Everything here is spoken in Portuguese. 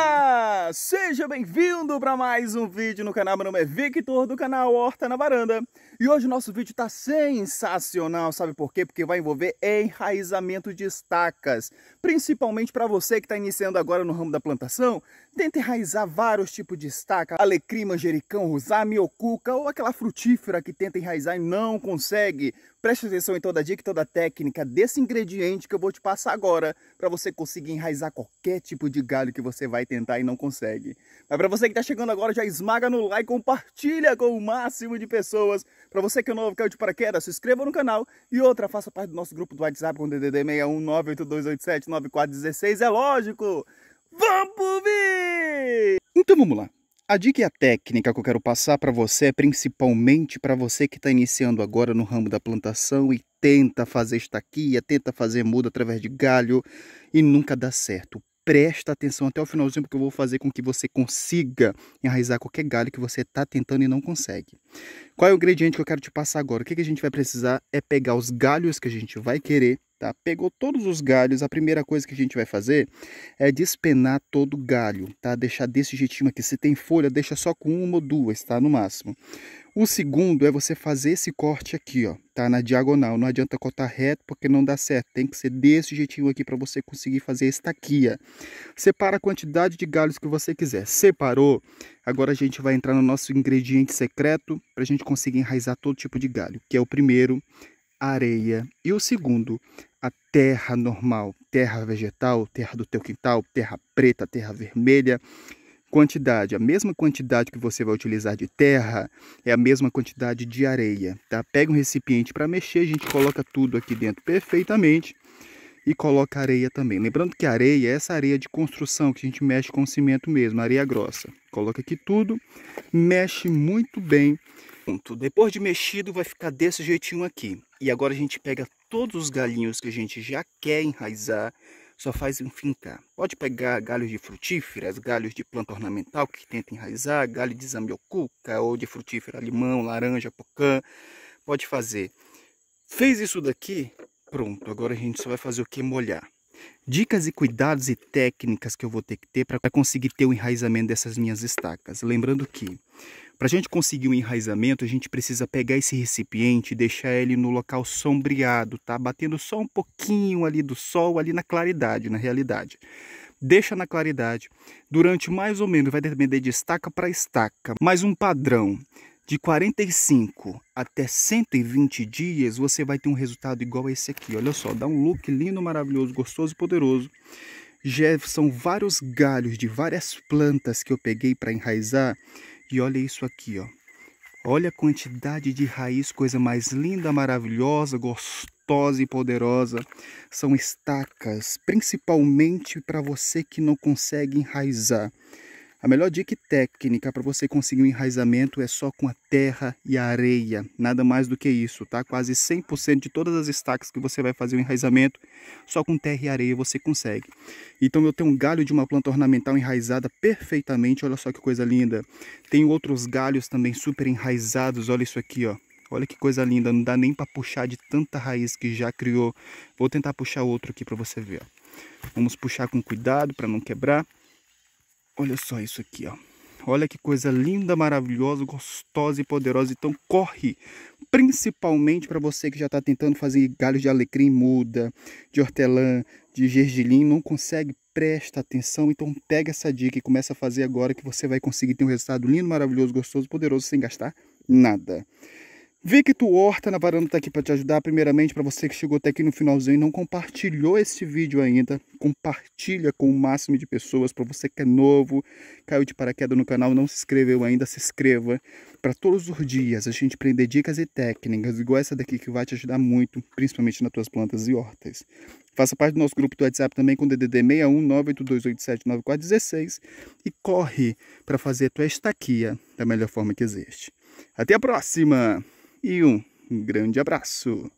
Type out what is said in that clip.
Bye. seja bem-vindo para mais um vídeo no canal, meu nome é Victor do canal Horta na Varanda E hoje o nosso vídeo está sensacional, sabe por quê? Porque vai envolver enraizamento de estacas Principalmente para você que está iniciando agora no ramo da plantação Tenta enraizar vários tipos de estaca Alecrim, manjericão, rosá, miocuca ou aquela frutífera que tenta enraizar e não consegue Preste atenção em toda dica e toda técnica desse ingrediente que eu vou te passar agora Para você conseguir enraizar qualquer tipo de galho que você vai tentar e não consegue consegue. Mas para você que está chegando agora, já esmaga no like, compartilha com o máximo de pessoas. Para você que é novo, caiu de paraquedas, se inscreva no canal. E outra, faça parte do nosso grupo do WhatsApp com DDD 61982879416. É lógico! Vamos ver! Então vamos lá. A dica e a técnica que eu quero passar para você é principalmente para você que está iniciando agora no ramo da plantação e tenta fazer estaquia, tenta fazer muda através de galho e nunca dá certo presta atenção até o finalzinho, porque eu vou fazer com que você consiga enraizar qualquer galho que você está tentando e não consegue. Qual é o ingrediente que eu quero te passar agora? O que, que a gente vai precisar é pegar os galhos que a gente vai querer, tá? Pegou todos os galhos, a primeira coisa que a gente vai fazer é despenar todo o galho, tá? Deixar desse jeitinho aqui. Se tem folha, deixa só com uma ou duas, tá? No máximo. O segundo é você fazer esse corte aqui, ó, tá? Na diagonal. Não adianta cortar reto porque não dá certo. Tem que ser desse jeitinho aqui para você conseguir fazer a estaquia. Separa a quantidade de galhos que você quiser. Separou. Agora a gente vai entrar no nosso ingrediente secreto para a gente conseguir enraizar todo tipo de galho, que é o primeiro, areia. E o segundo, a terra normal, terra vegetal, terra do teu quintal, terra preta, terra vermelha quantidade, a mesma quantidade que você vai utilizar de terra é a mesma quantidade de areia, tá? Pega um recipiente para mexer, a gente coloca tudo aqui dentro perfeitamente e coloca areia também. Lembrando que areia é essa areia de construção que a gente mexe com cimento mesmo, areia grossa. Coloca aqui tudo, mexe muito bem. Depois de mexido vai ficar desse jeitinho aqui. E agora a gente pega todos os galinhos que a gente já quer enraizar, só faz fincar. Tá? Pode pegar galhos de frutíferas, galhos de planta ornamental que tenta enraizar, galho de zambiocuca ou de frutífera, limão, laranja, pocã, pode fazer. Fez isso daqui, pronto, agora a gente só vai fazer o que? Molhar. Dicas e cuidados e técnicas que eu vou ter que ter para conseguir ter o enraizamento dessas minhas estacas. Lembrando que para a gente conseguir um enraizamento, a gente precisa pegar esse recipiente e deixar ele no local sombreado, tá? Batendo só um pouquinho ali do sol, ali na claridade, na realidade. Deixa na claridade durante mais ou menos, vai depender de estaca para estaca, mas um padrão de 45 até 120 dias, você vai ter um resultado igual a esse aqui. Olha só, dá um look lindo, maravilhoso, gostoso e poderoso. Já são vários galhos de várias plantas que eu peguei para enraizar e olha isso aqui, ó. Olha a quantidade de raiz, coisa mais linda, maravilhosa, gostosa e poderosa. São estacas, principalmente para você que não consegue enraizar. A melhor dica técnica para você conseguir um enraizamento é só com a terra e a areia, nada mais do que isso, tá? Quase 100% de todas as estacas que você vai fazer o enraizamento, só com terra e areia você consegue. Então eu tenho um galho de uma planta ornamental enraizada perfeitamente, olha só que coisa linda. Tenho outros galhos também super enraizados, olha isso aqui, ó. Olha que coisa linda, não dá nem para puxar de tanta raiz que já criou. Vou tentar puxar outro aqui para você ver, ó. Vamos puxar com cuidado para não quebrar. Olha só isso aqui, ó. Olha que coisa linda, maravilhosa, gostosa e poderosa. Então corre, principalmente para você que já está tentando fazer galhos de alecrim muda, de hortelã, de gergelim, não consegue, presta atenção. Então pega essa dica e começa a fazer agora que você vai conseguir ter um resultado lindo, maravilhoso, gostoso, poderoso sem gastar nada. Victor Horta na varanda está aqui para te ajudar. Primeiramente, para você que chegou até aqui no finalzinho e não compartilhou esse vídeo ainda, compartilha com o máximo de pessoas. Para você que é novo, caiu de paraquedas no canal, não se inscreveu ainda, se inscreva. Para todos os dias a gente prender dicas e técnicas, igual essa daqui que vai te ajudar muito, principalmente nas tuas plantas e hortas. Faça parte do nosso grupo do WhatsApp também com DDD 61982879416 e corre para fazer a tua estaquia da melhor forma que existe. Até a próxima! e um grande abraço.